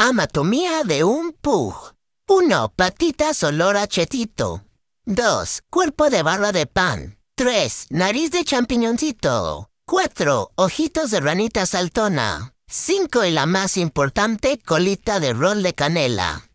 Amatomía de un pug. 1. Patitas olor a chetito. 2. Cuerpo de barra de pan. 3. Nariz de champiñoncito. 4. Ojitos de ranita saltona. 5. Y la más importante, colita de rol de canela.